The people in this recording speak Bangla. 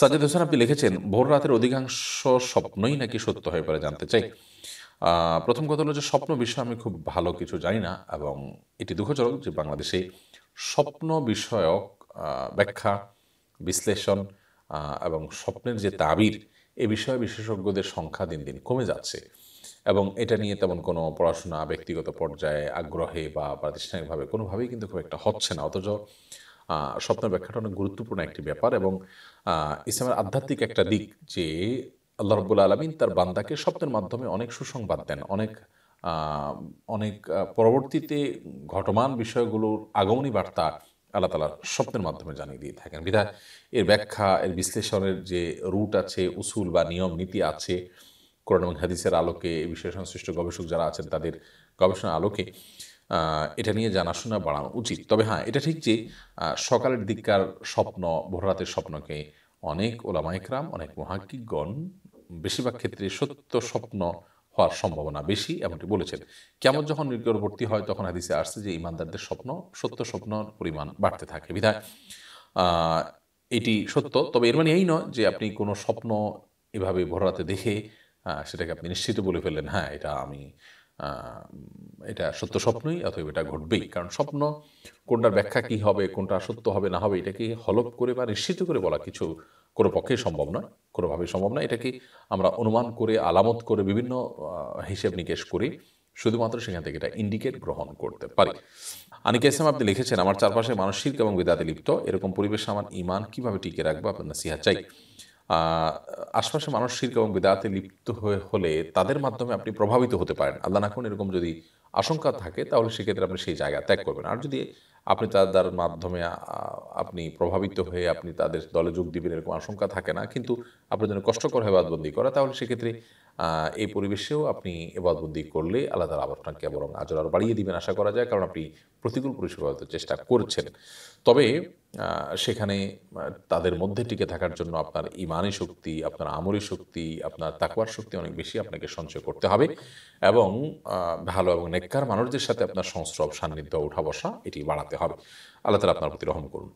সাজ্জাদ হোসেন আপনি লিখেছেন ভোর রাতের অধিকাংশ স্বপ্নই নাকি সত্য হয়ে পড়ে জানতে চাই প্রথম কথা হলো যে স্বপ্ন বিষয়ে আমি খুব ভালো কিছু জানি না এবং এটি দুঃখজনক যে বাংলাদেশে স্বপ্ন বিষয়ক ব্যাখ্যা বিশ্লেষণ এবং স্বপ্নের যে তাবির এ বিষয়ে বিশেষজ্ঞদের সংখ্যা দিন দিন কমে যাচ্ছে এবং এটা নিয়ে তেমন কোনো পড়াশোনা ব্যক্তিগত পর্যায়ে আগ্রহে বা প্রাতিষ্ঠানিকভাবে কোনোভাবেই কিন্তু খুব একটা হচ্ছে না অথচ স্বপ্নের ব্যাখ্যাটা অনেক গুরুত্বপূর্ণ একটি ব্যাপার এবং ইসলামের আধ্যাত্মিক একটা দিক যে আল্লাহ রব্বুল আলমিন তার বান্দাকে স্বপ্নের মাধ্যমে অনেক সুসংবাদ দেন অনেক অনেক পরবর্তীতে ঘটমান বিষয়গুলোর আগমনী বার্তা আল্লাহ তালা স্বপ্নের মাধ্যমে জানিয়ে দিয়ে থাকেন বিধায় এর ব্যাখ্যা এর বিশ্লেষণের যে রুট আছে উসুল বা নিয়ম নীতি আছে কোরআন হাদিসের আলোকে এই বিষয়ে সংশ্লিষ্ট গবেষক যারা আছেন তাদের গবেষণা আলোকে এটা নিয়ে জানাশোনা বাড়ানো উচিত তবে হ্যাঁ এটা ঠিক যে সকালের দিককার স্বপ্ন ভোররাতের স্বপ্নকে অনেক ওলামাইকরাম অনেক মহাকিগণ বেশিরভাগ ক্ষেত্রে সত্য স্বপ্ন হওয়ার সম্ভাবনা বেশি এমনটি বলেছেন কেমন যখন নিকটবর্তী হয় তখন হাদিসে আসছে যে ইমানদারদের স্বপ্ন সত্য স্বপ্নর পরিমাণ বাড়তে থাকে বিধায় এটি সত্য তবে এর মানে এই নয় যে আপনি কোনো স্বপ্ন এভাবে ভোররাতে দেখে সেটাকে আপনি নিশ্চিত বলে ফেললেন হ্যাঁ এটা আমি এটা সত্য স্বপ্নই অথবা এটা ঘটবেই কারণ স্বপ্ন কোনটার ব্যাখ্যা কি হবে কোনটা সত্য হবে না হবে এটাকে হলপ করে বা নিশ্চিত করে বলা কিছু কোনো পক্ষেই সম্ভব নয় কোনোভাবেই সম্ভব নয় এটাকে আমরা অনুমান করে আলামত করে বিভিন্ন হিসেব নিকেশ করি শুধুমাত্র সেখান থেকে এটা ইন্ডিকেট গ্রহণ করতে পারি আনিকা ইসলাম আপনি লিখেছেন আমার চারপাশে মানসিক এবং বেদাতে লিপ্ত এরকম পরিবেশে আমার ইমান কীভাবে টিকে রাখবো আপনার সিহা চাই আশপাশে মানুষ এবং বেদাতে লিপ্ত হয়ে হলে তাদের মাধ্যমে আপনি প্রভাবিত হতে পারেন আল্লাহ না এরকম যদি আশঙ্কা থাকে তাহলে সেক্ষেত্রে আপনি সেই জায়গা ত্যাগ করবেন আর যদি আপনি তাদের মাধ্যমে আপনি প্রভাবিত হয়ে আপনি তাদের দলে যোগ দিবেন এরকম আশঙ্কা থাকে না কিন্তু আপনার জন্য কষ্টকর হয় বাদবন্দি করা তাহলে সেক্ষেত্রে এই পরিবেশেও আপনি এবাদবন্দি করলে আল্লাহ তালা আপনাকে বরং আজর আরও বাড়িয়ে দিবেন আশা করা যায় কারণ আপনি প্রতিকূল পরিষেবা চেষ্টা করছেন তবে সেখানে তাদের মধ্যে টিকে থাকার জন্য আপনার ইমানি শক্তি আপনার আমরি শক্তি আপনার তাকুয়ার শক্তি অনেক বেশি আপনাকে সঞ্চয় করতে হবে এবং ভালো এবং নেককার মানুষদের সাথে আপনার সংস্রব সান্নিধ্য উঠা বসা এটি বাড়াতে হবে আল্লাহ তালা আপনার প্রতি রহম করুন